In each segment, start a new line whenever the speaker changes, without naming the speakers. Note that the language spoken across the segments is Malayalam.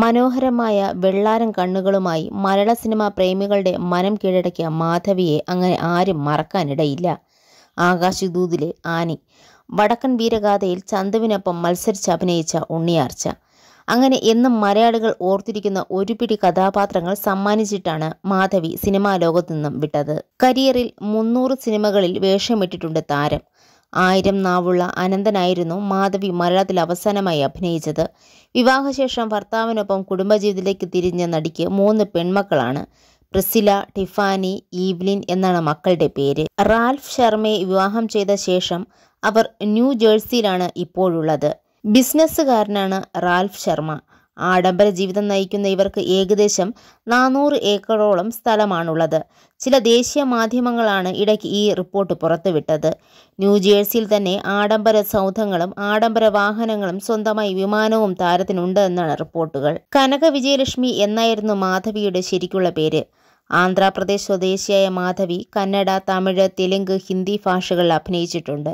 മനോഹരമായ വെള്ളാരം കണ്ണുകളുമായി മലയാള സിനിമാ പ്രേമികളുടെ മനം കീഴടക്കിയ മാധവിയെ അങ്ങനെ ആരും മറക്കാനിടയില്ല ആകാശദൂതിലെ ആനി വടക്കൻ വീരഗാഥയിൽ ചന്തുവിനൊപ്പം മത്സരിച്ച് അഭിനയിച്ച ഉണ്ണിയാർച്ച അങ്ങനെ എന്നും മലയാളികൾ ഓർത്തിരിക്കുന്ന ഒരു പിടി കഥാപാത്രങ്ങൾ സമ്മാനിച്ചിട്ടാണ് മാധവി സിനിമാ ലോകത്തു നിന്നും വിട്ടത് കരിയറിൽ മുന്നൂറ് സിനിമകളിൽ വേഷമിട്ടിട്ടുണ്ട് താരം ആയിരം നാവുള്ള അനന്തനായിരുന്നു മാധവി മലയാളത്തിൽ അവസാനമായി അഭിനയിച്ചത് വിവാഹശേഷം ഭർത്താവിനൊപ്പം കുടുംബജീവിതത്തിലേക്ക് തിരിഞ്ഞ നടിക്ക് മൂന്ന് പെൺമക്കളാണ് പ്രിസില ടിഫാനി ഈവ്ലിൻ എന്നാണ് മക്കളുടെ പേര് റാൽഫ് ശർമ്മയെ വിവാഹം ചെയ്ത ശേഷം അവർ ന്യൂ ജേഴ്സിയിലാണ് ഇപ്പോഴുള്ളത് ബിസിനസ്സുകാരനാണ് റാൽഫ് ശർമ്മ ആഡംബര ജീവിതം നയിക്കുന്ന ഇവർക്ക് ഏകദേശം നാനൂറ് ഏക്കറോളം സ്ഥലമാണുള്ളത് ചില ദേശീയ മാധ്യമങ്ങളാണ് ഇടയ്ക്ക് ഈ റിപ്പോർട്ട് പുറത്തുവിട്ടത് ന്യൂജേഴ്സിയിൽ തന്നെ ആഡംബര സൗധങ്ങളും ആഡംബര വാഹനങ്ങളും സ്വന്തമായി വിമാനവും താരത്തിനുണ്ട് എന്നാണ് റിപ്പോർട്ടുകൾ കനക വിജയലക്ഷ്മി എന്നായിരുന്നു മാധവിയുടെ ശരിക്കുള്ള പേര് ആന്ധ്രാപ്രദേശ് സ്വദേശിയായ മാധവി കന്നഡ തമിഴ് തെലുങ്ക് ഹിന്ദി ഭാഷകൾ അഭിനയിച്ചിട്ടുണ്ട്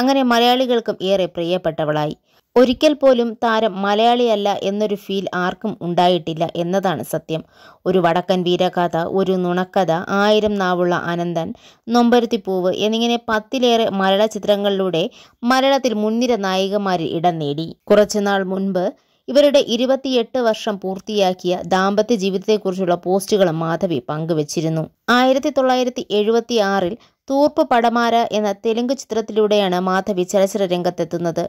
അങ്ങനെ മലയാളികൾക്കും ഏറെ പ്രിയപ്പെട്ടവളായി ഒരിക്കൽ പോലും താരം മലയാളിയല്ല എന്നൊരു ഫീൽ ആർക്കും ഉണ്ടായിട്ടില്ല എന്നതാണ് സത്യം ഒരു വടക്കൻ വീരകഥ ഒരു നുണക്കഥ ആയിരം നാവുള്ള അനന്തൻ നൊമ്പരുത്തിപ്പൂവ് എന്നിങ്ങനെ പത്തിലേറെ മലയാള ചിത്രങ്ങളിലൂടെ മലയാളത്തിൽ മുൻനിര നായികമാരിൽ ഇടം നേടി കുറച്ചുനാൾ മുൻപ് ഇവരുടെ ഇരുപത്തിയെട്ട് വർഷം പൂർത്തിയാക്കിയ ദാമ്പത്യ ജീവിതത്തെക്കുറിച്ചുള്ള പോസ്റ്റുകളും മാധവി പങ്കുവച്ചിരുന്നു ആയിരത്തി തൊള്ളായിരത്തി എഴുപത്തി ആറിൽ തൂർപ്പ് പടമാര എന്ന തെലുങ്ക് ചിത്രത്തിലൂടെയാണ് മാധവി ചലച്ചിത്ര രംഗത്തെത്തുന്നത്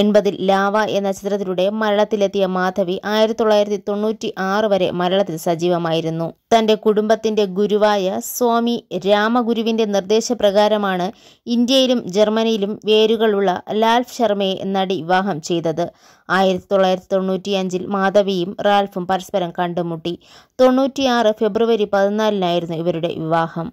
എൺപതിൽ ലാവ എന്ന ചിത്രത്തിലൂടെ മരണത്തിലെത്തിയ മാധവി ആയിരത്തി തൊള്ളായിരത്തി തൊണ്ണൂറ്റി ആറ് വരെ മരണത്തിൽ സജീവമായിരുന്നു തന്റെ കുടുംബത്തിന്റെ ഗുരുവായ സ്വാമി രാമഗുരുവിന്റെ നിർദ്ദേശപ്രകാരമാണ് ഇന്ത്യയിലും ജർമ്മനിയിലും വേരുകളുള്ള ലാൽഫ് ശർമ്മയെ നടി വിവാഹം ചെയ്തത് ആയിരത്തി തൊള്ളായിരത്തി മാധവിയും റാൽഫും പരസ്പരം കണ്ടുമുട്ടി തൊണ്ണൂറ്റിയാറ് ഫെബ്രുവരി പതിനാലിനായിരുന്നു ഇവരുടെ വിവാഹം